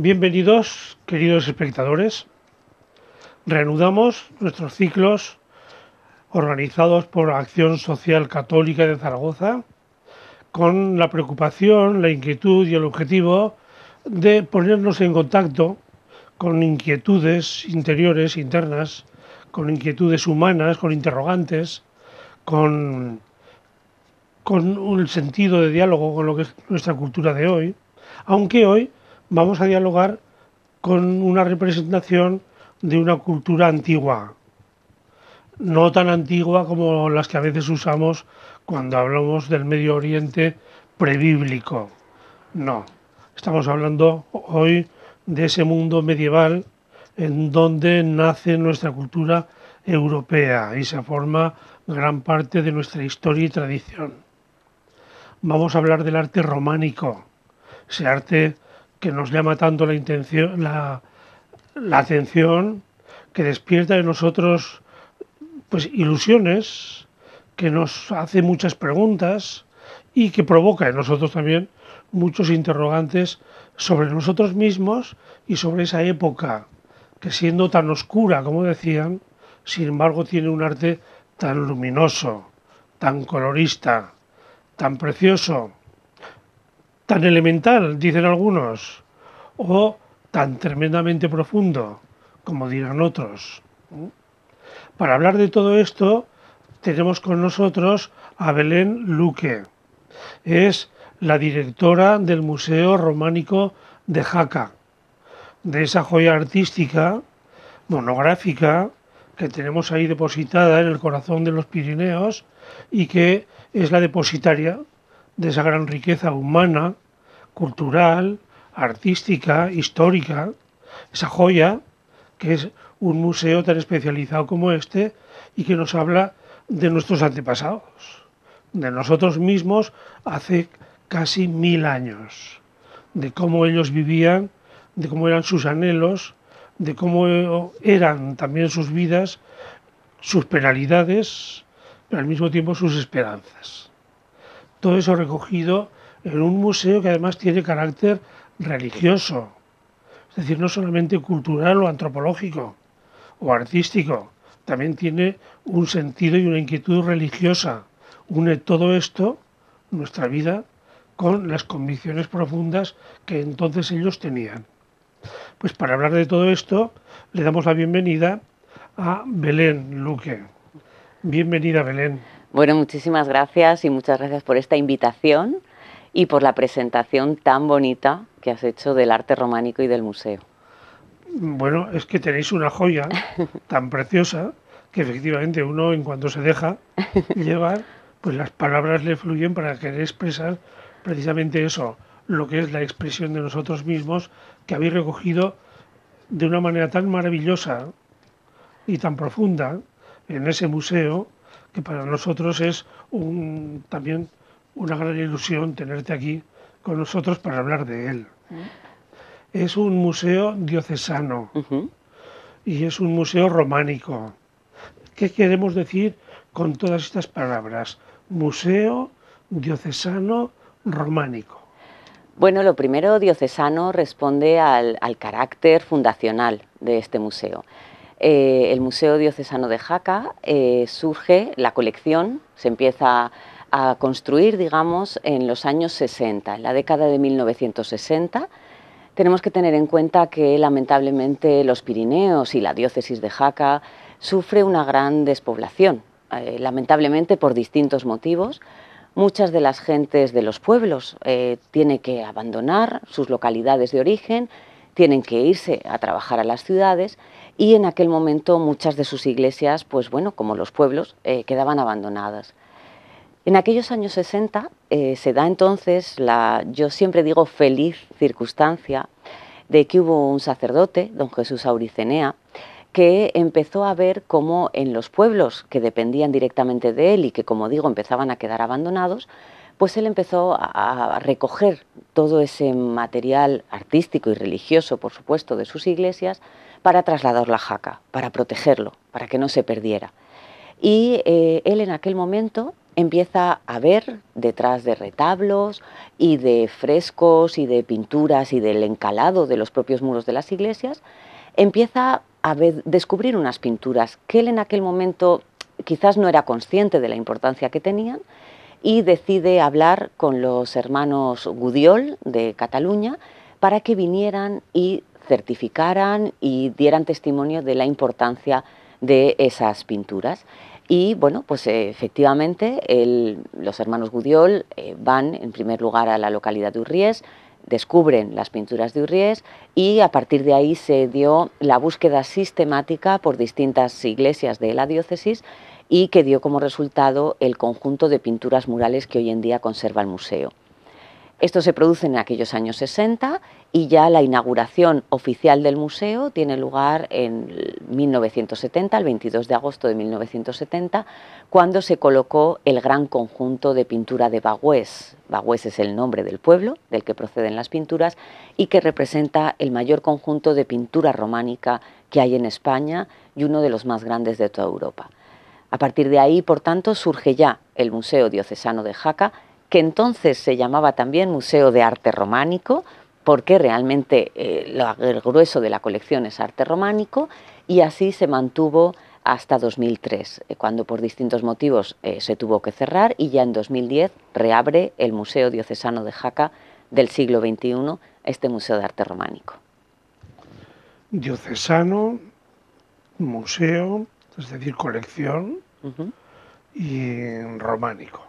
Bienvenidos, queridos espectadores. Reanudamos nuestros ciclos organizados por Acción Social Católica de Zaragoza con la preocupación, la inquietud y el objetivo de ponernos en contacto con inquietudes interiores, internas, con inquietudes humanas, con interrogantes, con, con un sentido de diálogo con lo que es nuestra cultura de hoy, aunque hoy vamos a dialogar con una representación de una cultura antigua, no tan antigua como las que a veces usamos cuando hablamos del Medio Oriente prebíblico. No, estamos hablando hoy de ese mundo medieval en donde nace nuestra cultura europea y se forma gran parte de nuestra historia y tradición. Vamos a hablar del arte románico, ese arte que nos llama tanto la, intención, la, atención, que despierta en nosotros pues, ilusiones, que nos hace muchas preguntas y que provoca en nosotros también muchos interrogantes sobre nosotros mismos y sobre esa época que siendo tan oscura como decían, sin embargo tiene un arte tan luminoso, tan colorista, tan precioso tan elemental, dicen algunos, o tan tremendamente profundo, como dirán otros. Para hablar de todo esto, tenemos con nosotros a Belén Luque. Es la directora del Museo Románico de Jaca, de esa joya artística monográfica que tenemos ahí depositada en el corazón de los Pirineos y que es la depositaria de esa gran riqueza humana, cultural, artística, histórica, esa joya que es un museo tan especializado como este y que nos habla de nuestros antepasados, de nosotros mismos hace casi mil años, de cómo ellos vivían, de cómo eran sus anhelos, de cómo eran también sus vidas, sus penalidades, pero al mismo tiempo sus esperanzas todo eso recogido en un museo que además tiene carácter religioso, es decir, no solamente cultural o antropológico o artístico, también tiene un sentido y una inquietud religiosa. Une todo esto, nuestra vida, con las convicciones profundas que entonces ellos tenían. Pues para hablar de todo esto, le damos la bienvenida a Belén Luque. Bienvenida, Belén. Bueno, muchísimas gracias y muchas gracias por esta invitación y por la presentación tan bonita que has hecho del arte románico y del museo. Bueno, es que tenéis una joya tan preciosa que efectivamente uno en cuanto se deja llevar, pues las palabras le fluyen para querer expresar precisamente eso, lo que es la expresión de nosotros mismos que habéis recogido de una manera tan maravillosa y tan profunda en ese museo que para nosotros es también una gran ilusión tenerte aquí con nosotros para hablar de él. Mm. Es un museo diocesano y es un museo románico. ¿Qué queremos decir con todas estas palabras? Museo diocesano románico. Bueno, lo primero diocesano responde al carácter fundacional de este museo. Eh, el Museo Diocesano de Jaca eh, surge la colección, se empieza a construir, digamos, en los años 60, en la década de 1960. Tenemos que tener en cuenta que lamentablemente los Pirineos y la diócesis de Jaca sufre una gran despoblación, eh, lamentablemente por distintos motivos. Muchas de las gentes de los pueblos tienen que abandonar sus localidades de origen, tienen que irse a trabajar a las ciudades y en aquel momento muchas de sus iglesias, pues bueno, como los pueblos, eh, quedaban abandonadas. En aquellos años 60 eh, se da entonces la, yo siempre digo, feliz circunstancia de que hubo un sacerdote, don Jesús Auricenea, que empezó a ver cómo en los pueblos que dependían directamente de él y que, como digo, empezaban a quedar abandonados, pues él empezó a recoger todo ese material artístico y religioso, por supuesto, de sus iglesias, para trasladar la jaca, para protegerlo, para que no se perdiera. Y eh, él en aquel momento empieza a ver detrás de retablos y de frescos y de pinturas y del encalado de los propios muros de las iglesias, empieza a descubrir unas pinturas que él en aquel momento quizás no era consciente de la importancia que tenían y decide hablar con los hermanos Gudiol de Cataluña para que vinieran y certificaran y dieran testimonio de la importancia de esas pinturas. Y bueno, pues efectivamente los hermanos Gudiol eh, van en primer lugar a la localidad de Urriés... descubren las pinturas de Urriés... y a partir de ahí se dio la búsqueda sistemática por distintas iglesias de la diócesis y que dio como resultado el conjunto de pinturas murales que hoy en día conserva el museo. Esto se produce en aquellos años 60 y ya la inauguración oficial del museo tiene lugar en 1970, el 22 de agosto de 1970, cuando se colocó el gran conjunto de pintura de Bagüés. Bagüés es el nombre del pueblo del que proceden las pinturas y que representa el mayor conjunto de pintura románica que hay en España y uno de los más grandes de toda Europa. A partir de ahí, por tanto, surge ya el Museo Diocesano de Jaca, que entonces se llamaba también Museo de Arte Románico, porque realmente eh, lo, el grueso de la colección es arte románico y así se mantuvo hasta 2003, eh, cuando por distintos motivos eh, se tuvo que cerrar y ya en 2010 reabre el Museo Diocesano de Jaca del siglo XXI, este Museo de Arte Románico. Diocesano, museo, es decir, colección y románico.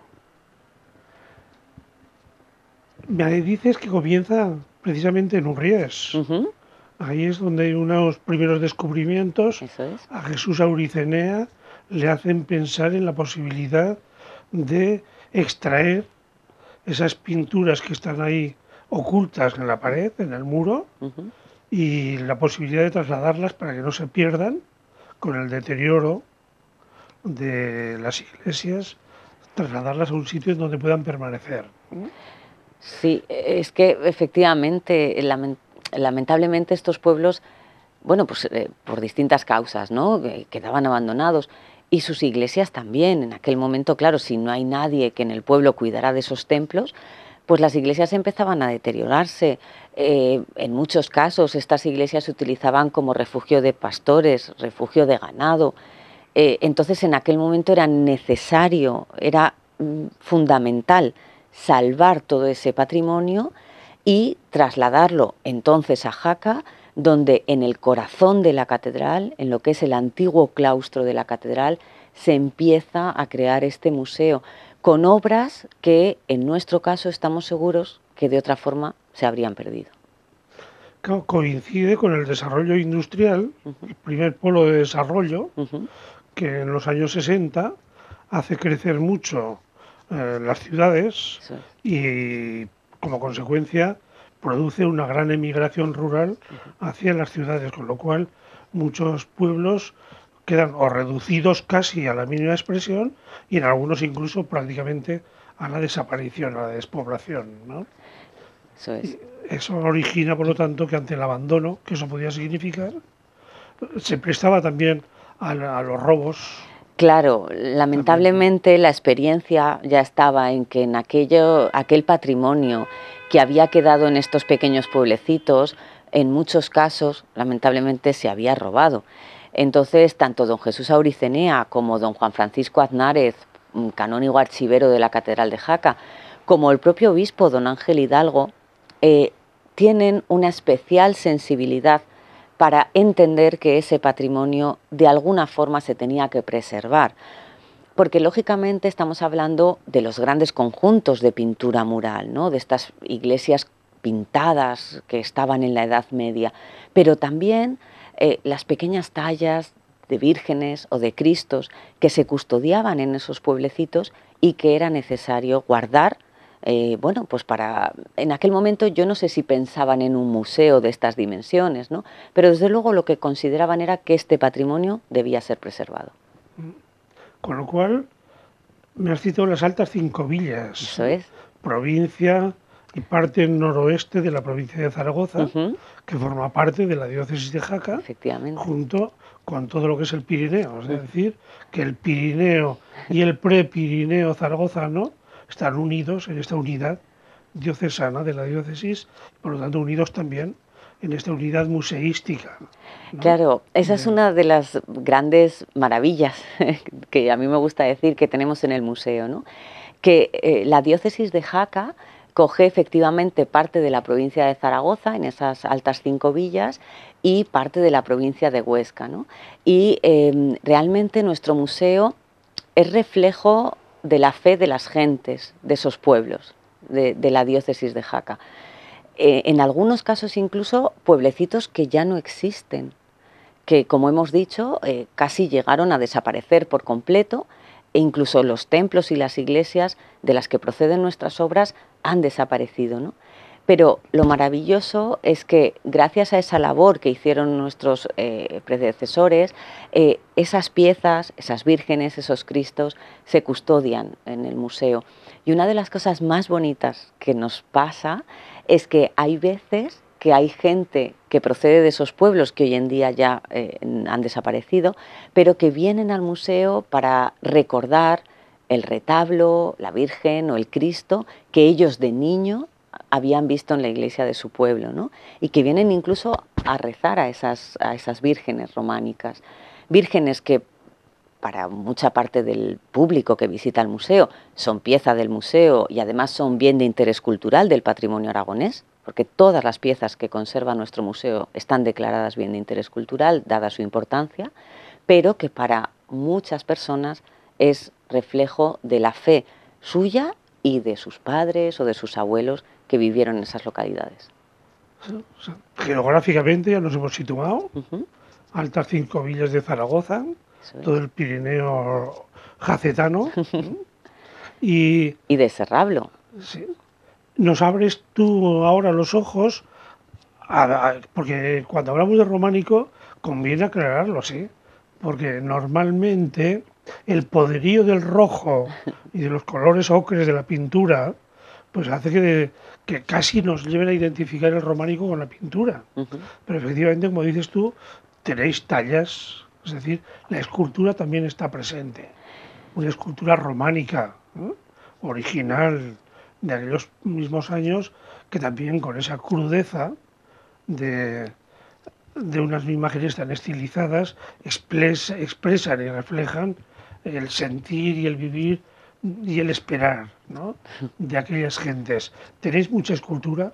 Me dices que comienza precisamente en Urias... Ahí es donde hay unos primeros descubrimientos. A Jesús Auricenea le hacen pensar en la posibilidad de extraer esas pinturas que están ahí ocultas en la pared, en el muro, y la posibilidad de trasladarlas para que no se pierdan con el deterioro de las iglesias, trasladarlas a un sitio en donde puedan permanecer. Mm. Sí, es que efectivamente, lamentablemente estos pueblos, bueno, pues eh, por distintas causas, ¿no? Quedaban abandonados y sus iglesias también. En aquel momento, claro, si no hay nadie que en el pueblo cuidara de esos templos, pues las iglesias empezaban a deteriorarse. Eh, en muchos casos estas iglesias se utilizaban como refugio de pastores, refugio de ganado. Eh, entonces en aquel momento era necesario, era mm, fundamental salvar todo ese patrimonio y trasladarlo entonces a Jaca, donde en el corazón de la catedral, en lo que es el antiguo claustro de la catedral, se empieza a crear este museo con obras que en nuestro caso estamos seguros que de otra forma se habrían perdido. coincide con el desarrollo industrial, el primer polo de desarrollo, que en los años 60 hace crecer mucho eh, las ciudades y como consecuencia produce una gran emigración rural hacia las ciudades, con lo cual muchos pueblos quedan o reducidos casi a la mínima expresión y en algunos incluso prácticamente a la desaparición, a la despoblación. ¿no? Eso, origina, por lo tanto, que ante el abandono que eso podía significar, se prestaba también a los robos Claro, lamentablemente la experiencia ya estaba en que en aquello, aquel patrimonio que había quedado en estos pequeños pueblecitos, en muchos casos, lamentablemente, se había robado. Entonces, tanto don Jesús Auricenea como don Juan Francisco Aznárez, canónigo archivero de la Catedral de Jaca, como el propio obispo don Ángel Hidalgo, eh, tienen una especial sensibilidad para entender que ese patrimonio de alguna forma se tenía que preservar. Porque lógicamente estamos hablando de los grandes conjuntos de pintura mural, ¿no? de estas iglesias pintadas que estaban en la Edad Media, pero también eh, las pequeñas tallas de vírgenes o de cristos que se custodiaban en esos pueblecitos y que era necesario guardar eh, bueno, pues para, en aquel momento yo no sé si pensaban en un museo de estas dimensiones, ¿no? Pero desde luego lo que consideraban era que este patrimonio debía ser preservado. Mm. Con lo cual, me has citado las altas cinco villas. Eso es. Provincia y parte noroeste de la provincia de Zaragoza, que forma parte de la diócesis de Jaca, junto con todo lo que es el Pirineo. Es decir, que el Pirineo y el pre-Pirineo zaragozano están unidos en esta unidad diocesana de la diócesis, por lo tanto unidos también en esta unidad museística. Claro, esa es eh. una de las grandes maravillas que a mí me gusta decir que tenemos en el museo, que eh, la diócesis de Jaca coge efectivamente parte de la provincia de Zaragoza, en esas altas cinco villas, y parte de la provincia de Huesca. Y em, realmente nuestro museo es reflejo de la fe de las gentes de esos pueblos, de, la diócesis de Jaca. Eh, en algunos casos incluso pueblecitos que ya no existen, que como hemos dicho eh, casi llegaron a desaparecer por completo e incluso los templos y las iglesias de las que proceden nuestras obras han desaparecido. ¿no? Pero lo maravilloso es que gracias a esa labor que hicieron nuestros eh, predecesores, eh, esas piezas, esas vírgenes, esos cristos, se custodian en el museo. Y una de las cosas más bonitas que nos pasa es que hay veces que hay gente que procede de esos pueblos que hoy en día ya eh, han desaparecido, pero que vienen al museo para recordar el retablo, la Virgen o el Cristo que ellos de niño habían visto en la iglesia de su pueblo, ¿no? y que vienen incluso a rezar a esas, a esas vírgenes románicas, vírgenes que para mucha parte del público que visita el museo, son pieza del museo y además son bien de interés cultural del patrimonio aragonés, porque todas las piezas que conserva nuestro museo están declaradas bien de interés cultural, dada su importancia, pero que para muchas personas es reflejo de la fe suya y de sus padres o de sus abuelos que vivieron en esas localidades. Geográficamente ya nos hemos situado, altas cinco villas de Zaragoza, todo el Pirineo jacetano y, y de Serrablo. Sí. Nos abres tú ahora los ojos, porque cuando hablamos de románico conviene aclararlo, sí, porque normalmente el poderío del rojo y de los colores ocres de la pintura pues hace que, que, casi nos lleven a identificar el románico con la pintura. Pero efectivamente, como dices tú, tenéis tallas, es decir, la escultura también está presente. Una escultura románica, original, de aquellos mismos años, que también con esa crudeza de, unas imágenes tan estilizadas expresan y reflejan el sentir y el vivir y el esperar ¿no? de aquellas gentes. ¿Tenéis mucha escultura?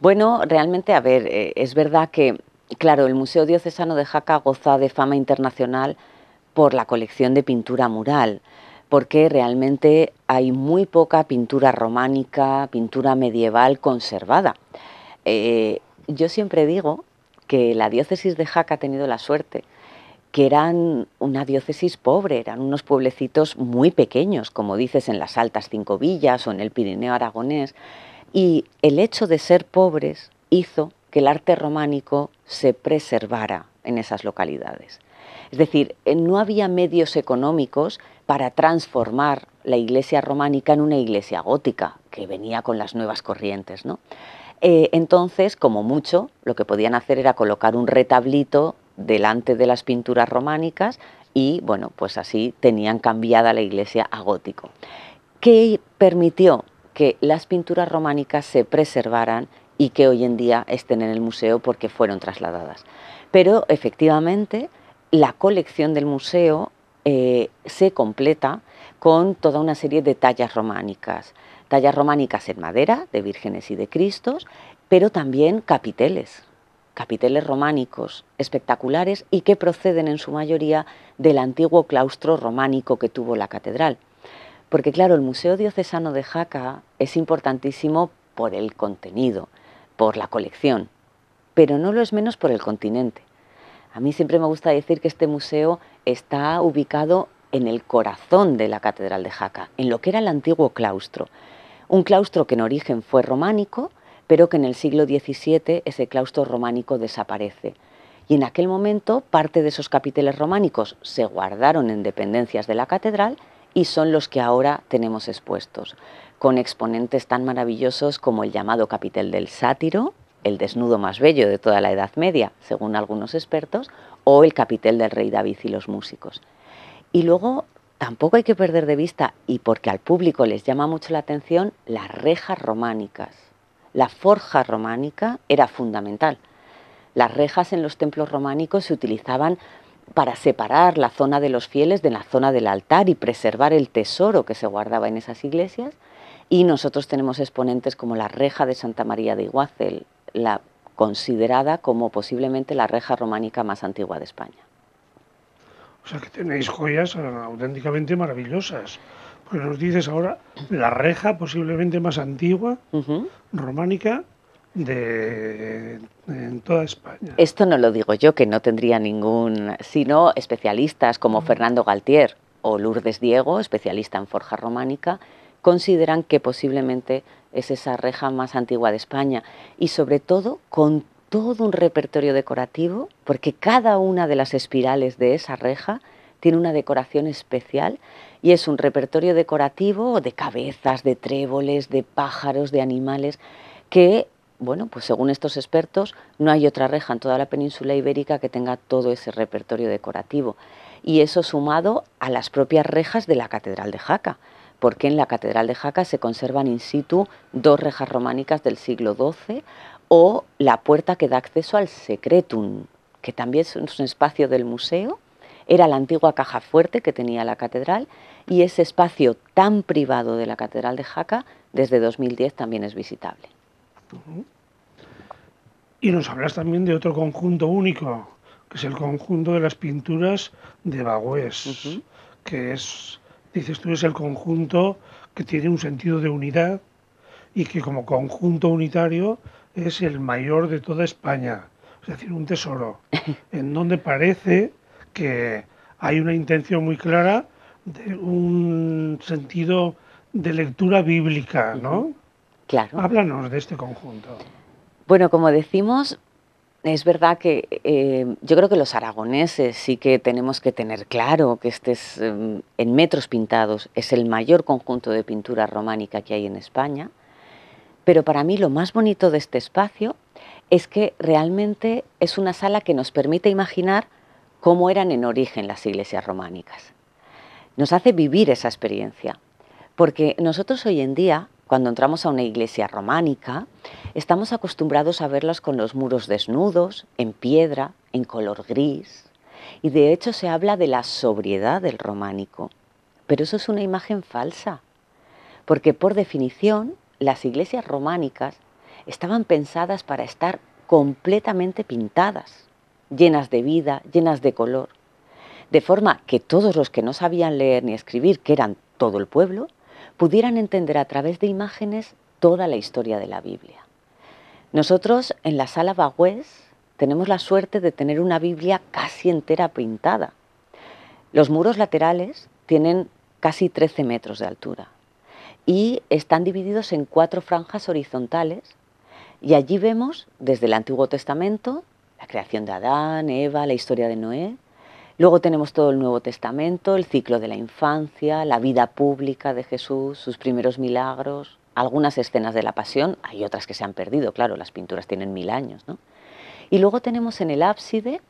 Bueno, realmente, a ver, eh, es verdad que, claro, el Museo Diocesano de Jaca goza de fama internacional por la colección de pintura mural, porque realmente hay muy poca pintura románica, pintura medieval conservada. Eh, yo siempre digo que la diócesis de Jaca ha tenido la suerte que eran una diócesis pobre, eran unos pueblecitos muy pequeños, como dices, en las altas cinco villas o en el Pirineo aragonés, y el hecho de ser pobres hizo que el arte románico se preservara en esas localidades. Es decir, eh, no había medios económicos para transformar la iglesia románica en una iglesia gótica, que venía con las nuevas corrientes. ¿no? Eh, entonces, como mucho, lo que podían hacer era colocar un retablito delante de las pinturas románicas y bueno, pues así tenían cambiada la iglesia a gótico, que permitió que las pinturas románicas se preservaran y que hoy en día estén en el museo porque fueron trasladadas. Pero efectivamente la colección del museo eh, se completa con toda una serie de tallas románicas, tallas románicas en madera de vírgenes y de cristos, pero también capiteles, capiteles románicos espectaculares y que proceden en su mayoría del antiguo claustro románico que tuvo la catedral. Porque claro, el Museo Diocesano de Jaca es importantísimo por el contenido, por la colección, pero no lo es menos por el continente. A mí siempre me gusta decir que este museo está ubicado en el corazón de la Catedral de Jaca, en lo que era el antiguo claustro. Un claustro que en origen fue románico, pero que en el siglo XVII ese claustro románico desaparece. Y en aquel momento parte de esos capiteles románicos se guardaron en dependencias de la catedral y son los que ahora tenemos expuestos, con exponentes tan maravillosos como el llamado capitel del sátiro, el desnudo más bello de toda la Edad Media, según algunos expertos, o el capitel del rey David y los músicos. Y luego tampoco hay que perder de vista, y porque al público les llama mucho la atención, las rejas románicas la forja románica era fundamental. Las rejas en los templos románicos se utilizaban para separar la zona de los fieles de la zona del altar y preservar el tesoro que se guardaba en esas iglesias. Y nosotros tenemos exponentes como la reja de Santa María de Iguacel, la considerada como posiblemente la reja románica más antigua de España. O sea que tenéis joyas eh, auténticamente maravillosas pues nos dices ahora la reja posiblemente más antigua, románica, de, toda España. Esto no lo digo yo, que no tendría ningún, sino especialistas como mm. Fernando Galtier o Lourdes Diego, especialista en forja románica, consideran que posiblemente es esa reja más antigua de España y sobre todo con todo un repertorio decorativo, porque cada una de las espirales de esa reja tiene una decoración especial y es un repertorio decorativo de cabezas, de tréboles, de pájaros, de animales, que, bueno, pues según estos expertos, no hay otra reja en toda la península ibérica que tenga todo ese repertorio decorativo. Y eso sumado a las propias rejas de la Catedral de Jaca, porque en la Catedral de Jaca se conservan in situ dos rejas románicas del siglo XII o la puerta que da acceso al Secretum, que también es un espacio del museo era la antigua caja fuerte que tenía la catedral y ese espacio tan privado de la catedral de Jaca desde 2010 también es visitable. Y nos hablas también de otro conjunto único, que es el conjunto de las pinturas de Bagués, que es, dices tú, es el conjunto que tiene un sentido de unidad y que como conjunto unitario es el mayor de toda España, es decir, un tesoro, en donde parece que hay una intención muy clara de un sentido de lectura bíblica, ¿no? Claro. Háblanos de este conjunto. Bueno, como decimos, es verdad que eh, yo creo que los aragoneses sí que tenemos que tener claro que este es, em, en metros pintados, es el mayor conjunto de pintura románica que hay en España. Pero para mí lo más bonito de este espacio es que realmente es una sala que nos permite imaginar cómo eran en origen las iglesias románicas. Nos hace vivir esa experiencia, porque nosotros hoy en día, cuando entramos a una iglesia románica, estamos acostumbrados a verlas con los muros desnudos, en piedra, en color gris, y de hecho se habla de la sobriedad del románico. Pero eso es una imagen falsa, porque por definición las iglesias románicas estaban pensadas para estar completamente pintadas llenas de vida, llenas de color. De forma que todos los que no sabían leer ni escribir, que eran todo el pueblo, pudieran entender a través de imágenes toda la historia de la Biblia. Nosotros en la sala Bagués tenemos la suerte de tener una Biblia casi entera pintada. Los muros laterales tienen casi 13 metros de altura y están divididos en cuatro franjas horizontales y allí vemos desde el Antiguo Testamento la creación de Adán, Eva, la historia de Noé. Luego tenemos todo el Nuevo Testamento, el ciclo de la infancia, la vida pública de Jesús, sus primeros milagros, algunas escenas de la pasión, hay otras que se han perdido, claro, las pinturas tienen mil años. ¿no? Y luego tenemos en el ábside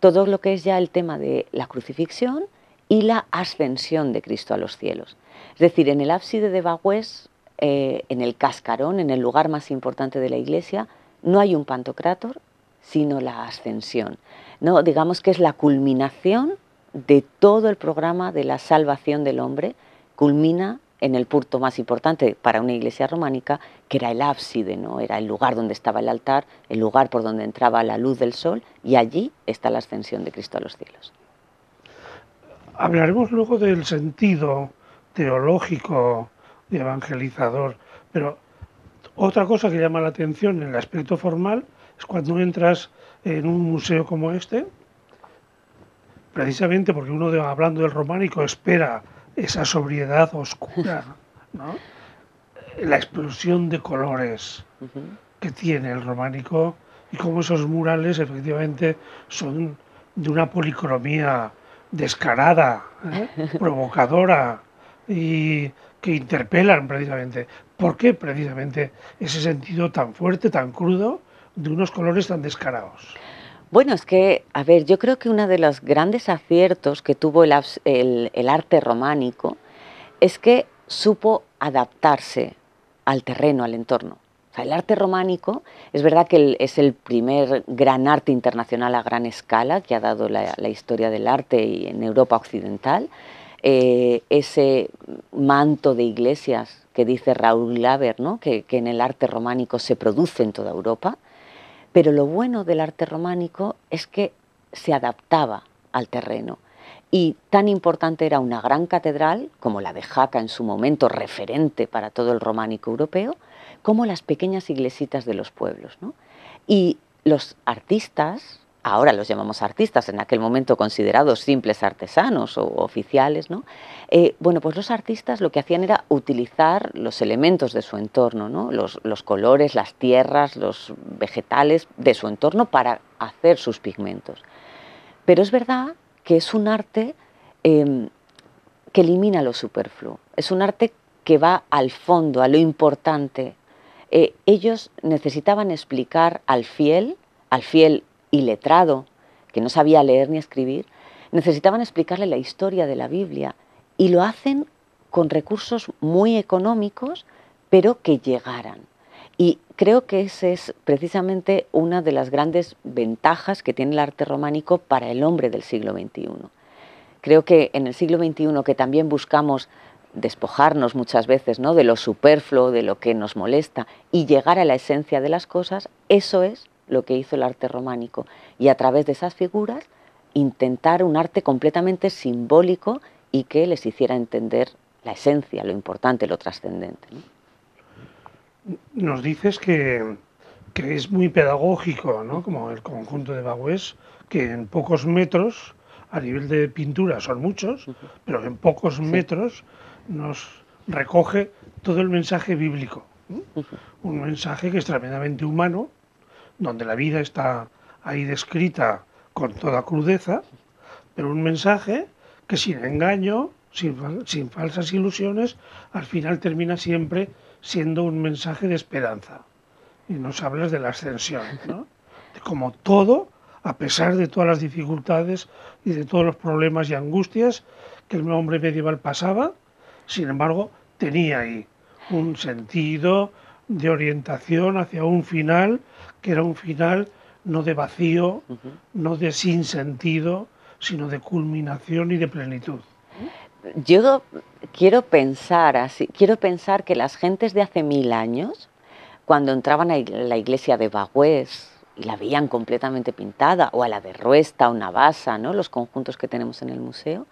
todo lo que es ya el tema de la crucifixión y la ascensión de Cristo a los cielos. Es decir, en el ábside de Bagüés, eh, en el cascarón, en el lugar más importante de la iglesia, no hay un pantocrátor, sino la ascensión. ¿no? Digamos que es la culminación de todo el programa de la salvación del hombre, culmina en el punto más importante para una iglesia románica, que era el ábside, ¿no? era el lugar donde estaba el altar, el lugar por donde entraba la luz del sol, y allí está la ascensión de Cristo a los cielos. Hablaremos luego del sentido teológico ...de evangelizador, pero otra cosa que llama la atención en el aspecto formal es cuando entras en un museo como este, precisamente porque uno hablando del románico espera esa sobriedad oscura, la explosión de colores que tiene el románico y cómo esos murales efectivamente son de una policromía descarada, ¿eh? provocadora y que interpelan precisamente. ¿Por qué precisamente ese sentido tan fuerte, tan crudo de unos colores tan descarados. Bueno, es que, a ver, yo creo que uno de los grandes aciertos que tuvo el, arte románico es que supo adaptarse al terreno, al entorno. el arte románico es verdad que es el primer gran arte internacional a gran escala que ha dado la, historia del arte en Europa occidental. Eh, ese manto de iglesias que dice Raúl laver ¿no? que en el arte románico se produce en toda Europa. Pero lo bueno del arte románico es que se adaptaba al terreno. Y tan importante era una gran catedral, como la de Jaca en su momento, referente para todo el románico europeo, como las pequeñas iglesitas de los pueblos. ¿no? Y los artistas, ahora los llamamos artistas, en aquel momento considerados simples artesanos o oficiales, ¿no? Eh, bueno, pues los artistas lo que hacían era utilizar los elementos de su entorno, los, colores, las tierras, los vegetales de su entorno para hacer sus pigmentos. Pero es verdad que es un arte em, que elimina lo superfluo, es un arte que va al fondo, a lo importante. Eh, ellos necesitaban explicar al fiel, al fiel y letrado, que no sabía leer ni escribir, necesitaban explicarle la historia de la Biblia y lo hacen con recursos muy económicos, pero que llegaran. Y creo que esa es precisamente una de las grandes ventajas que tiene el arte románico para el hombre del siglo XXI. Creo que en el siglo XXI, que también buscamos despojarnos muchas veces ¿no? de lo superfluo, de lo que nos molesta, y llegar a la esencia de las cosas, eso es lo que hizo el arte románico y a través de esas figuras intentar un arte completamente simbólico y que les hiciera entender la esencia, lo importante, lo trascendente. Nos dices que, que, es muy pedagógico, ¿no? como el conjunto de Bagués, que en pocos metros, a nivel de pintura son muchos, pero en pocos metros nos recoge todo el mensaje bíblico. Un mensaje que es tremendamente humano, donde la vida está ahí descrita con toda crudeza, pero un mensaje que sin engaño, sin, falsas ilusiones, al final termina siempre siendo un mensaje de esperanza. Y nos hablas de la ascensión, ¿no? De cómo todo, a pesar de todas las dificultades y de todos los problemas y angustias que el hombre medieval pasaba, sin embargo, tenía ahí un sentido de orientación hacia un final que era un final no de vacío, no de sinsentido, sino de culminación y de plenitud. Yo quiero pensar así, quiero pensar que las gentes de hace mil años, cuando entraban a la iglesia de Bagüés y la veían completamente pintada, o a la de Ruesta o Navasa, ¿no? los conjuntos que tenemos en el museo,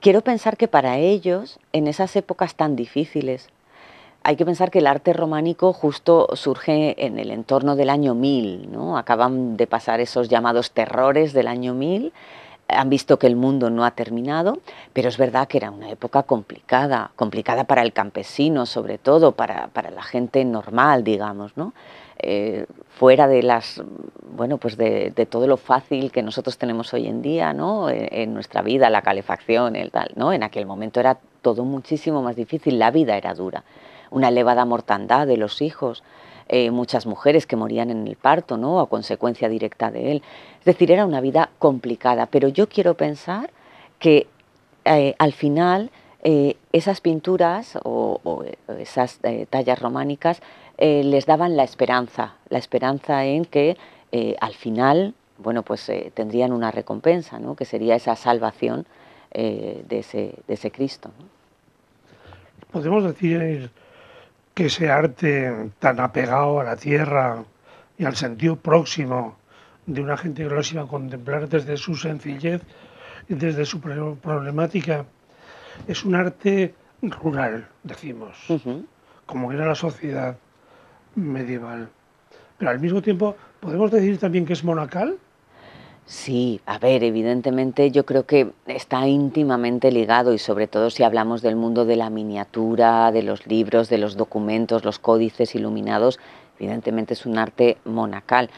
quiero pensar que para ellos, en esas épocas tan difíciles, hay que pensar que el arte románico justo surge en el entorno del año 1000, ¿no? acaban de pasar esos llamados terrores del año 1000, han visto que el mundo no ha terminado, pero es verdad que era una época complicada, complicada para el campesino sobre todo, para, la gente normal, digamos, ¿no? Eh, fuera de las bueno pues de, todo lo fácil que nosotros tenemos hoy en día no en, nuestra vida la calefacción el tal no en aquel momento era todo muchísimo más difícil la vida era dura una elevada mortandad de los hijos, eh, muchas mujeres que morían en el parto, ¿no? A consecuencia directa de él. Es decir, era una vida complicada. Pero yo quiero pensar que eh, al final eh, esas pinturas o, esas tallas románicas les daban la esperanza, la esperanza en que al final, bueno, pues tendrían una recompensa, ¿no? Que sería esa salvación de ese, Cristo. Podemos decir que ese arte tan apegado a la tierra y al sentido próximo de una gente que los iba a contemplar desde su sencillez y desde su problemática, es un arte rural, decimos, como era la sociedad medieval. Pero al mismo tiempo, ¿podemos decir también que es monacal? Sí, a ver, evidentemente yo creo que está íntimamente ligado y sobre todo si hablamos del mundo de la miniatura, de los libros, de los documentos, los códices iluminados, evidentemente es un arte monacal.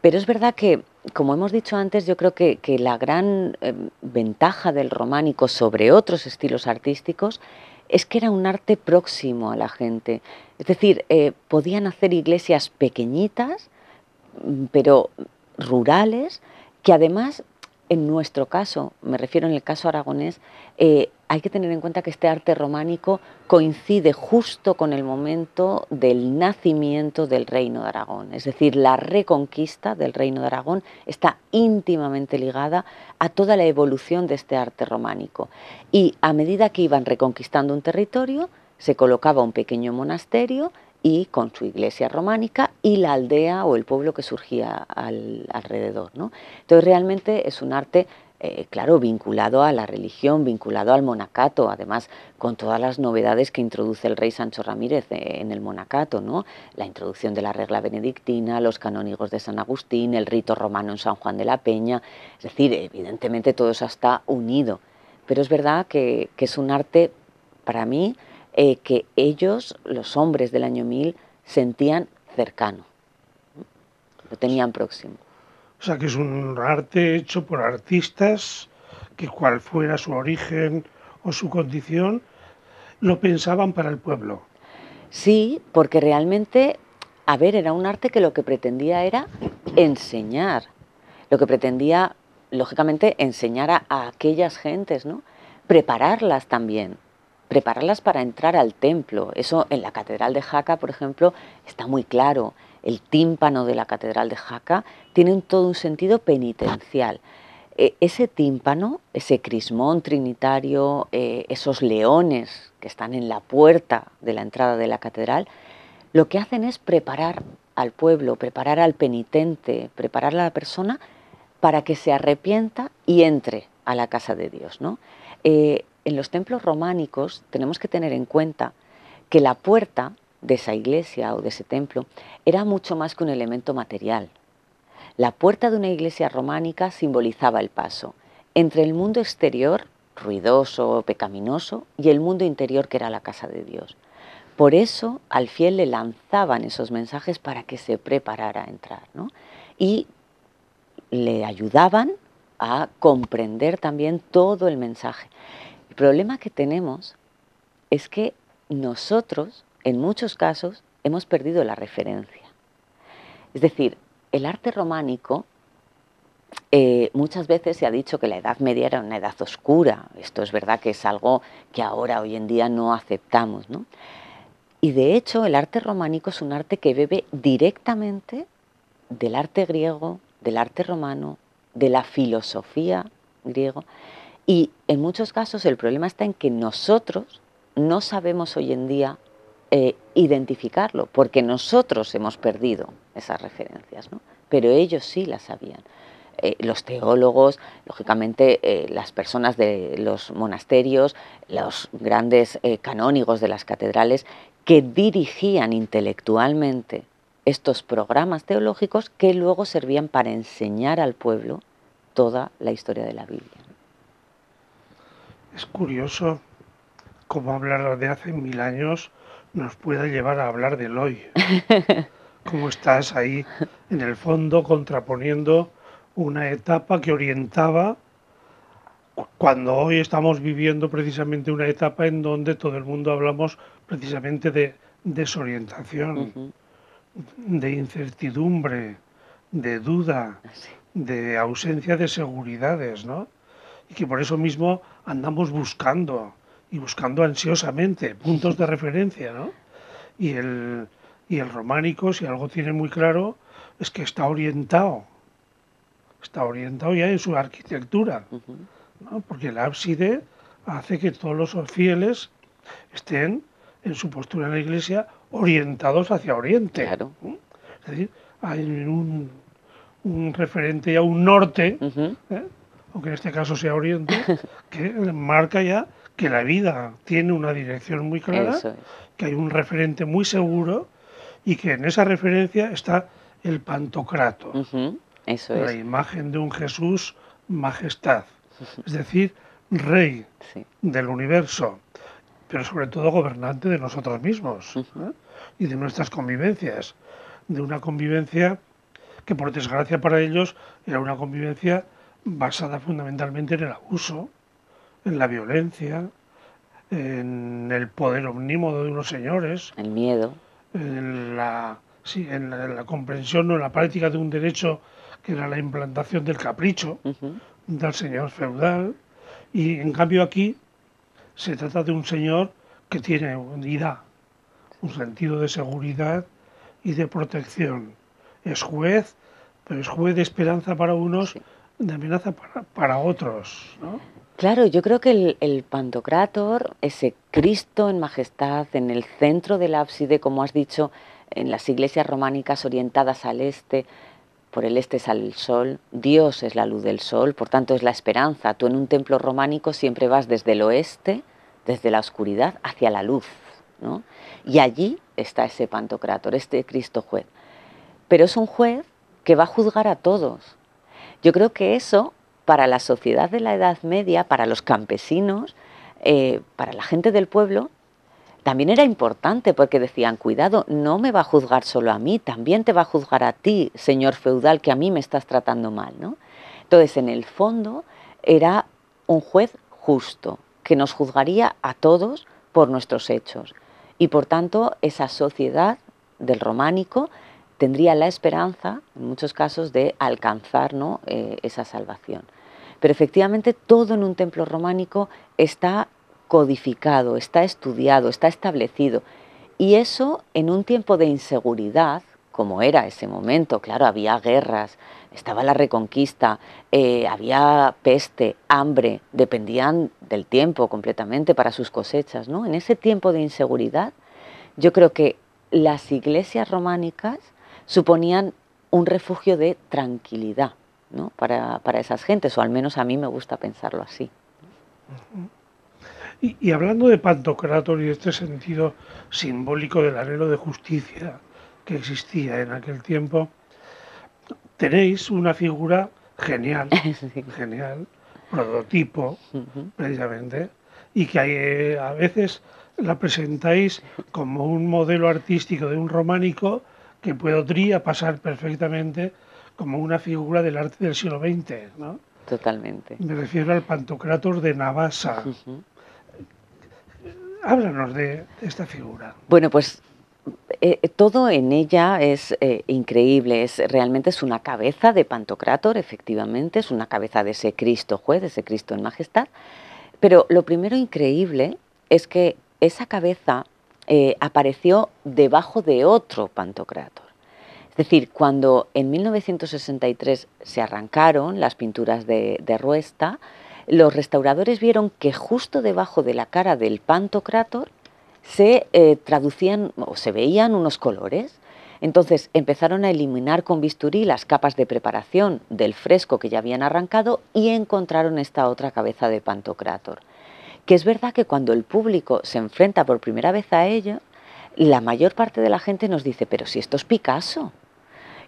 Pero es verdad que, como hemos dicho antes, yo creo que, la gran em, ventaja del románico sobre otros estilos artísticos es que era un arte próximo a la gente. Es decir, eh, podían hacer iglesias pequeñitas, mm, pero rurales, que además, en nuestro caso, me refiero en el caso aragonés, eh, hay que tener en cuenta que este arte románico coincide justo con el momento del nacimiento del Reino de Aragón, es decir, la reconquista del Reino de Aragón está íntimamente ligada a toda la evolución de este arte románico. Y a medida que iban reconquistando un territorio, se colocaba un pequeño monasterio y con su iglesia románica y la aldea o el pueblo que surgía alrededor. ¿no? Entonces realmente es un arte, eh, claro, vinculado a la religión, vinculado al monacato, además con todas las novedades que introduce el rey Sancho Ramírez eh, en el monacato, ¿no? la introducción de la regla benedictina, los canónigos de San Agustín, el rito romano en San Juan de la Peña, es decir, evidentemente todo eso está unido, pero es verdad que es un arte para mí, eh, que ellos, los hombres del año 1000, sentían cercano, lo tenían próximo. O sea que es un arte hecho por artistas que cual fuera su origen o su condición, lo pensaban para el pueblo. Sí, porque realmente, a ver, era un arte que lo que pretendía era enseñar, lo que pretendía, lógicamente, enseñar a, a aquellas gentes, ¿no? Prepararlas también prepararlas para entrar al templo. Eso en la Catedral de Jaca, por ejemplo, está muy claro. El tímpano de la Catedral de Jaca tiene todo un sentido penitencial. E, ese tímpano, ese crismón trinitario, eh, esos leones que están en la puerta de la entrada de la catedral, lo que hacen es preparar al pueblo, preparar al penitente, preparar a la persona para que se arrepienta y entre a la casa de Dios. ¿no? Eh, en los templos románicos tenemos que tener en cuenta que la puerta de esa iglesia o de ese templo era mucho más que un elemento material. La puerta de una iglesia románica simbolizaba el paso entre el mundo exterior, ruidoso, o pecaminoso, y el mundo interior que era la casa de Dios. Por eso al fiel le lanzaban esos mensajes para que se preparara a entrar, Y le ayudaban a comprender también todo el mensaje. El problema que tenemos es que nosotros, en muchos casos, hemos perdido la referencia. Es decir, el arte románico eh, muchas veces se ha dicho que la Edad Media era una edad oscura. Esto es verdad que es algo que ahora, hoy en día, no aceptamos. Y de hecho, el arte románico es un arte que bebe directamente del arte griego, del arte romano, de la filosofía griego. Y en muchos casos el problema está en que nosotros no sabemos hoy en día eh, identificarlo, porque nosotros hemos perdido esas referencias, ¿no? pero ellos sí las sabían. Eh, los teólogos, lógicamente eh, las personas de los monasterios, los grandes canónigos de las catedrales, que dirigían intelectualmente estos programas teológicos que luego servían para enseñar al pueblo toda la historia de la Biblia. Es curioso cómo hablar de hace mil años nos pueda llevar a hablar del hoy. Cómo estás ahí, en el fondo, contraponiendo una etapa que orientaba cuando hoy estamos viviendo precisamente una etapa en donde todo el mundo hablamos precisamente de desorientación, de incertidumbre, de duda, de ausencia de seguridades, ¿no? Y que por eso mismo andamos buscando y buscando ansiosamente puntos de referencia, ¿no? Y el, y el románico, si algo tiene muy claro, es que está orientado, está orientado ya en su arquitectura, ¿no? porque el ábside hace que todos los fieles estén en su postura en la iglesia orientados hacia oriente. Claro. Es decir, hay un, un referente ya, un norte aunque en este caso sea Oriente, que marca ya que la vida tiene una dirección muy clara, que hay un referente muy seguro y que en esa referencia está el Pantocrato, la imagen de un Jesús majestad, es decir, rey del universo, pero sobre todo gobernante de nosotros mismos y de nuestras convivencias, de una convivencia que por desgracia para ellos era una convivencia basada fundamentalmente en el abuso, en la violencia, en el poder omnímodo de unos señores. El miedo. En la, comprensión o en la práctica de un derecho que era la implantación del capricho del señor feudal. Y en cambio aquí se trata de un señor que tiene unidad, un sentido de seguridad y de protección. Es juez, pero es juez de esperanza para unos de amenaza para, otros. ¿no? Claro, yo creo que el, el, Pantocrator, ese Cristo en majestad en el centro del ábside, como has dicho, en las iglesias románicas orientadas al este, por el este es al sol, Dios es la luz del sol, por tanto es la esperanza. Tú en un templo románico siempre vas desde el oeste, desde la oscuridad, hacia la luz. Y allí está ese Pantocrator, este Cristo juez. Pero es un juez que va a juzgar a todos yo creo que eso, para la sociedad de la Edad Media, para los campesinos, eh, para la gente del pueblo, también era importante porque decían, cuidado, no me va a juzgar solo a mí, también te va a juzgar a ti, señor feudal, que a mí me estás tratando mal. ¿no? Entonces, en el fondo, era un juez justo, que nos juzgaría a todos por nuestros hechos. Y por tanto, esa sociedad del románico tendría la esperanza, en muchos casos, de alcanzar eh, esa salvación. Pero efectivamente todo en un templo románico está codificado, está estudiado, está establecido. Y eso en un tiempo de inseguridad, como era ese momento, claro, había guerras, estaba la reconquista, eh, había peste, hambre, dependían del tiempo completamente para sus cosechas, ¿no? En ese tiempo de inseguridad, yo creo que las iglesias románicas suponían un refugio de tranquilidad ¿no? para, esas gentes, o al menos a mí me gusta pensarlo así. Y, hablando de Pantocrator y este sentido simbólico del anhelo de justicia que existía en aquel tiempo, tenéis una figura genial, genial, prototipo, precisamente, y que eh, a veces la presentáis como un modelo artístico de un románico que podría pasar perfectamente como una figura del arte del siglo XX. ¿no? Totalmente. Me refiero al Pantocrator de Navasa. Háblanos de esta figura. Bueno, pues eh, eh, todo en ella es eh, increíble, es, realmente es una cabeza de Pantocrator, efectivamente, es una cabeza de ese Cristo juez, de ese Cristo en majestad, pero lo primero increíble es que esa cabeza eh, apareció debajo de otro Pantocrátor. Es decir, cuando en 1963 se arrancaron las pinturas de, Ruesta, los restauradores vieron que justo debajo de la cara del Pantocrátor se eh, traducían o se veían unos colores. Entonces empezaron a eliminar con bisturí las capas de preparación del fresco que ya habían arrancado y encontraron esta otra cabeza de Pantocrátor que es verdad que cuando el público se enfrenta por primera vez a ello, la mayor parte de la gente nos dice, pero si esto es Picasso.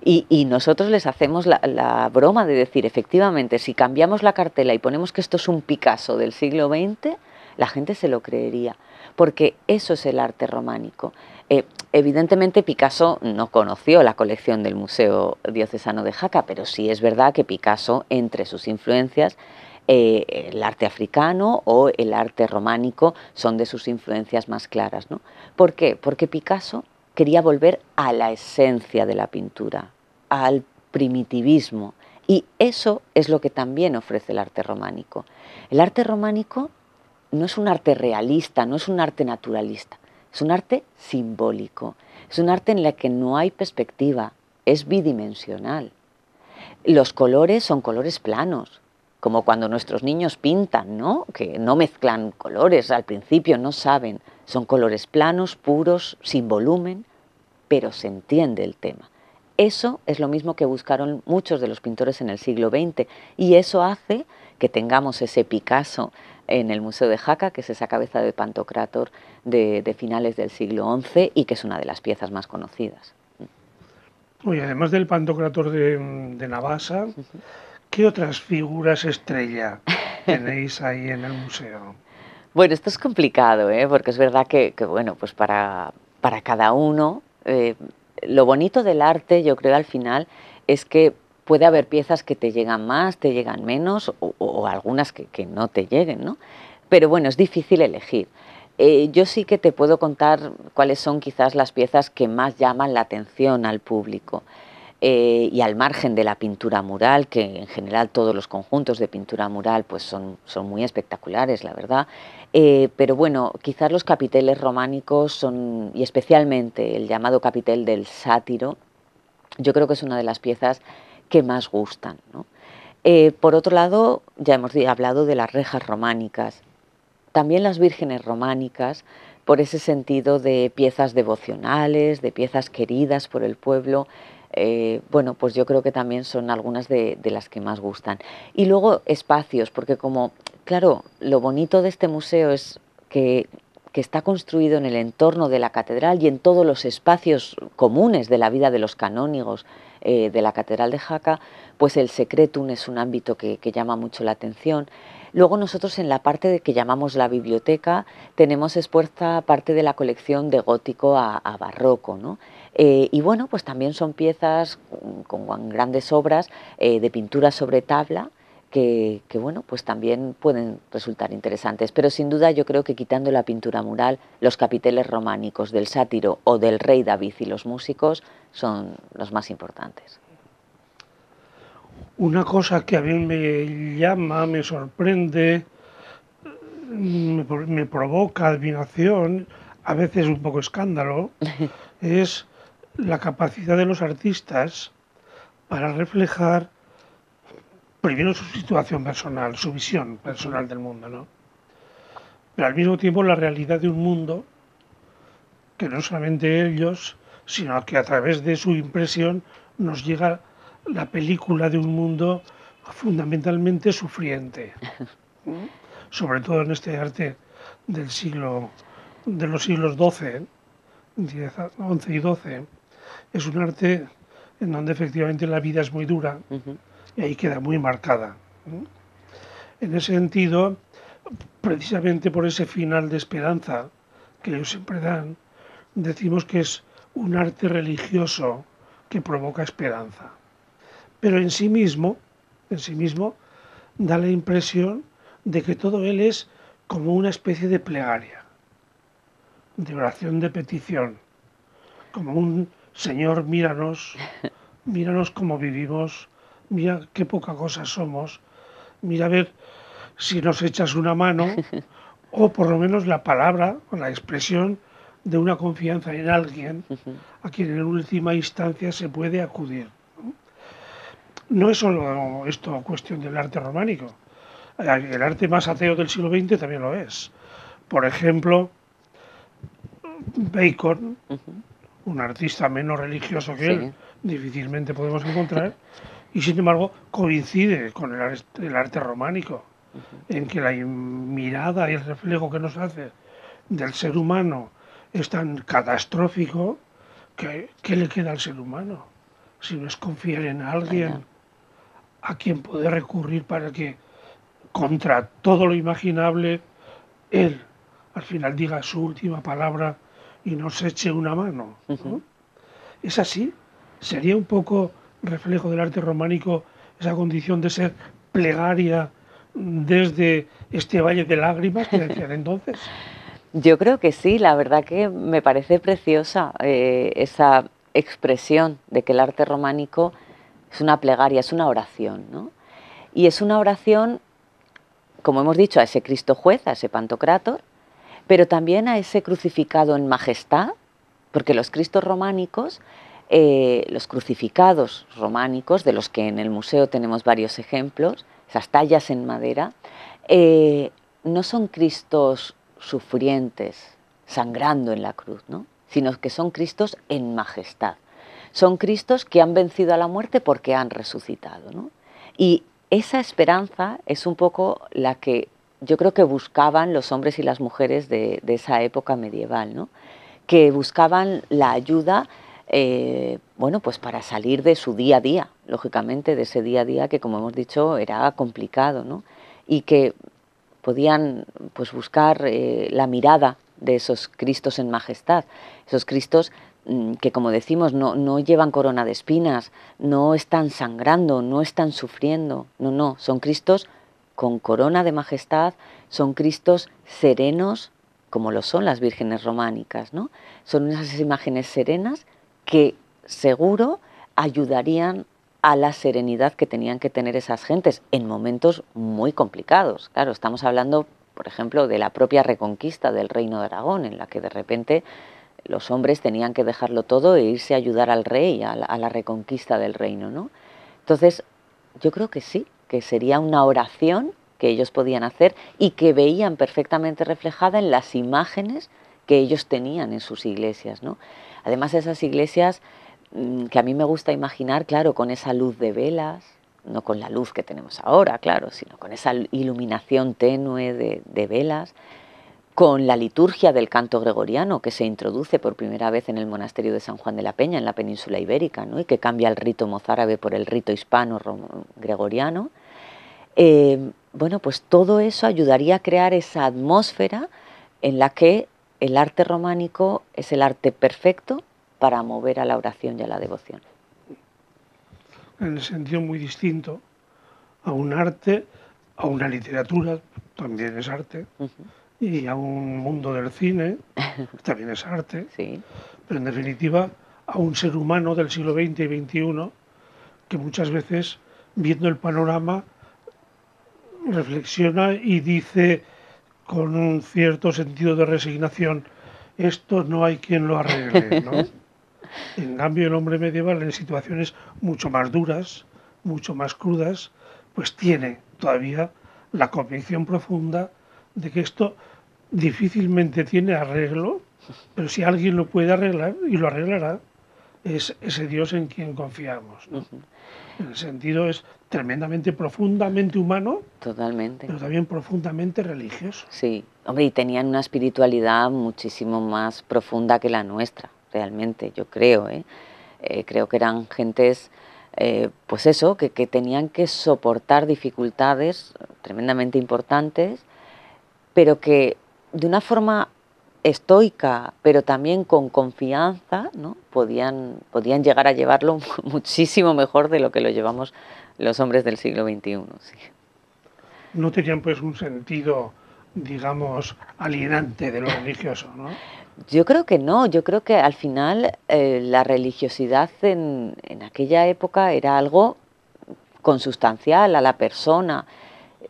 Y, nosotros les hacemos la, broma de decir, efectivamente, si cambiamos la cartela y ponemos que esto es un Picasso del siglo XX, la gente se lo creería, porque eso es el arte románico. Eh, evidentemente Picasso no conoció la colección del Museo Diocesano de Jaca, pero sí es verdad que Picasso, entre sus influencias, eh, el arte africano o el arte románico son de sus influencias más claras. ¿no? ¿Por qué? Porque Picasso quería volver a la esencia de la pintura, al primitivismo. Y eso es lo que también ofrece el arte románico. El arte románico no es un arte realista, no es un arte naturalista, es un arte simbólico, es un arte en el que no hay perspectiva, es bidimensional. Los colores son colores planos, como cuando nuestros niños pintan, ¿no? Que no mezclan colores, al principio no saben, son colores planos, puros, sin volumen, pero se entiende el tema. Eso es lo mismo que buscaron muchos de los pintores en el siglo XX y eso hace que tengamos ese Picasso en el Museo de Jaca, que es esa cabeza de Pantocrátor de, finales del siglo XI y que es una de las piezas más conocidas. Y además del Pantocrátor de, de Navasa, ¿Qué otras figuras estrella tenéis ahí en el museo? Bueno, esto es complicado, ¿eh? porque es verdad que, bueno, pues para, cada uno, eh, lo bonito del arte, yo creo al final, es que puede haber piezas que te llegan más, te llegan menos, o, algunas que, no te lleguen, ¿no? Pero bueno, es difícil elegir. Eh, yo sí que te puedo contar cuáles son quizás las piezas que más llaman la atención al público. Eh, y al margen de la pintura mural, que en general todos los conjuntos de pintura mural pues son, muy espectaculares, la verdad, eh, pero bueno, quizás los capiteles románicos son, y especialmente el llamado capitel del sátiro, yo creo que es una de las piezas que más gustan. Eh, por otro lado, ya hemos hablado de las rejas románicas, también las vírgenes románicas, por ese sentido de piezas devocionales, de piezas queridas por el pueblo, eh, bueno, pues yo creo que también son algunas de, las que más gustan. Y luego espacios, porque como, claro, lo bonito de este museo es que que está construido en el entorno de la catedral y en todos los espacios comunes de la vida de los canónigos eh, de la catedral de Jaca, pues el secretum es un ámbito que, llama mucho la atención. Luego nosotros en la parte de que llamamos la biblioteca tenemos expuesta parte de la colección de gótico a, barroco. Eh, y bueno, pues también son piezas con, grandes obras eh, de pintura sobre tabla, que, bueno, pues también pueden resultar interesantes. Pero sin duda yo creo que quitando la pintura mural, los capiteles románicos del sátiro o del rey David y los músicos son los más importantes. Una cosa que a mí me llama, me sorprende, me, me provoca admiración, a veces un poco escándalo, es la capacidad de los artistas para reflejar primero su situación personal, su visión personal del mundo, ¿no? Pero al mismo tiempo la realidad de un mundo que no solamente ellos, sino que a través de su impresión nos llega la película de un mundo fundamentalmente sufriente, sobre todo en este arte del siglo, de los siglos XII, XI y XII. Es un arte en donde efectivamente la vida es muy dura y ahí queda muy marcada. ¿eh? En ese sentido, precisamente por ese final de esperanza que ellos siempre dan, decimos que es un arte religioso que provoca esperanza. Pero en sí mismo, en sí mismo, da la impresión de que todo él es como una especie de plegaria, de oración de petición, como un Señor, míranos, míranos cómo vivimos mira qué poca cosa somos, mira a ver si nos echas una mano o por lo menos la palabra o la expresión de una confianza en alguien a quien en última instancia se puede acudir. No es solo esto cuestión del arte románico, el arte más ateo del siglo XX también lo es. Por ejemplo, Bacon, un artista menos religioso que él, difícilmente podemos encontrar, y sin embargo coincide con el arte, románico, en que la mirada y el reflejo que nos hace del ser humano es tan catastrófico que ¿qué le queda al ser humano? Si no es confiar en alguien a quien puede recurrir para que contra todo lo imaginable, él al final diga su última palabra y nos eche una mano. Es así. Sería un poco reflejo del arte románico esa condición de ser plegaria desde este valle de lágrimas que decían entonces? Yo creo que sí, la verdad que me parece preciosa eh, esa expresión de que el arte románico es una plegaria, es una oración, ¿no? Y es una oración, como hemos dicho, a ese Cristo juez, a ese Pantocrátor, pero también a ese crucificado en majestad, porque los Cristos románicos eh, los crucificados románicos, de los que en el museo tenemos varios ejemplos, esas tallas en madera, eh, no son cristos sufrientes, sangrando en la cruz, sino que son cristos en majestad. Son cristos que han vencido a la muerte porque han resucitado. Y esa esperanza es un poco la que yo creo que buscaban los hombres y las mujeres de, esa época medieval, que buscaban la ayuda eh, bueno, pues para salir de su día a día, lógicamente, de ese día a día que, como hemos dicho, era complicado, ¿no? Y que podían pues, buscar eh, la mirada de esos Cristos en majestad, esos Cristos mm, que, como decimos, no, no llevan corona de espinas, no están sangrando, no están sufriendo, no, no, son Cristos con corona de majestad, son Cristos serenos, como lo son las vírgenes románicas, ¿no? Son unas imágenes serenas que seguro ayudarían a la serenidad que tenían que tener esas gentes en momentos muy complicados. Claro, estamos hablando, por ejemplo, de la propia reconquista del reino de Aragón, en la que de repente los hombres tenían que dejarlo todo e irse a ayudar al rey, a la, reconquista del reino. ¿no? Entonces, yo creo que sí, que sería una oración que ellos podían hacer y que veían perfectamente reflejada en las imágenes que ellos tenían en sus iglesias. ¿no? Además esas iglesias mm, que a mí me gusta imaginar, claro, con esa luz de velas, no con la luz que tenemos ahora, claro, sino con esa iluminación tenue de, velas, con la liturgia del canto gregoriano que se introduce por primera vez en el monasterio de San Juan de la Peña en la península ibérica ¿no? y que cambia el rito mozárabe por el rito hispano-gregoriano, eh, bueno, pues todo eso ayudaría a crear esa atmósfera en la que el arte románico es el arte perfecto para mover a la oración y a la devoción. En el sentido muy distinto a un arte, a una literatura, también es arte, y a un mundo del cine, también es arte, pero en definitiva a un ser humano del siglo XX y XXI que muchas veces, viendo el panorama, reflexiona y dice, con un cierto sentido de resignación, esto no hay quien lo arregle. ¿no? en cambio, el hombre medieval en situaciones mucho más duras, mucho más crudas, pues tiene todavía la convicción profunda de que esto difícilmente tiene arreglo, pero si alguien lo puede arreglar y lo arreglará, es ese Dios en quien confiamos. En El sentido es tremendamente, profundamente humano. Totalmente. Pero también profundamente religioso. Sí, hombre, y tenían una espiritualidad muchísimo más profunda que la nuestra, realmente, yo creo. ¿eh? Eh, creo que eran gentes, eh, pues eso, que, que tenían que soportar dificultades tremendamente importantes, pero que de una forma estoica, pero también con confianza, ¿no? podían, podían llegar a llevarlo muchísimo mejor de lo que lo llevamos los hombres del siglo XXI. No tenían pues un sentido, digamos, alienante de lo religioso, ¿no? Yo creo que no, yo creo que al final eh, la religiosidad en, aquella época era algo consustancial a la persona,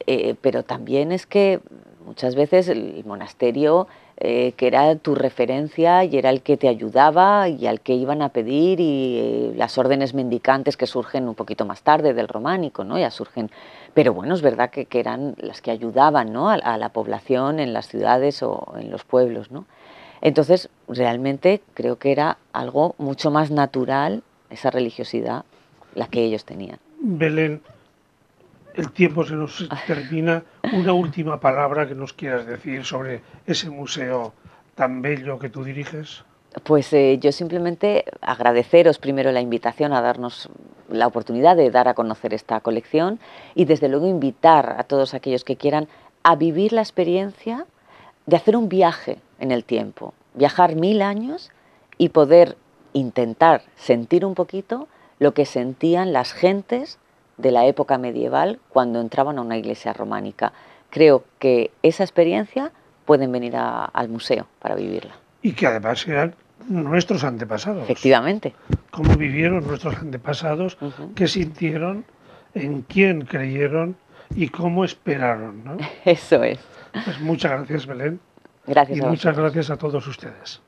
eh, pero también es que muchas veces el monasterio eh, que era tu referencia y era el que te ayudaba y al que iban a pedir y eh, las órdenes mendicantes que surgen un poquito más tarde del románico, ¿no? Ya surgen, pero bueno, es verdad que, eran las que ayudaban, ¿no? A, la población en las ciudades o en los pueblos, ¿no? Entonces, realmente creo que era algo mucho más natural esa religiosidad la que ellos tenían. Belén, el tiempo se nos termina. Una última palabra que nos quieras decir sobre ese museo tan bello que tú diriges. Pues eh, yo simplemente agradeceros primero la invitación a darnos la oportunidad de dar a conocer esta colección y desde luego invitar a todos aquellos que quieran a vivir la experiencia de hacer un viaje en el tiempo, viajar mil años y poder intentar sentir un poquito lo que sentían las gentes de la época medieval cuando entraban a una iglesia románica. Creo que esa experiencia pueden venir al museo para vivirla. Y que además eran nuestros antepasados. Efectivamente. Cómo vivieron nuestros antepasados, qué sintieron, en quién creyeron y cómo esperaron. Eso es. Pues muchas gracias, Belén. Gracias. Y muchas gracias a todos ustedes.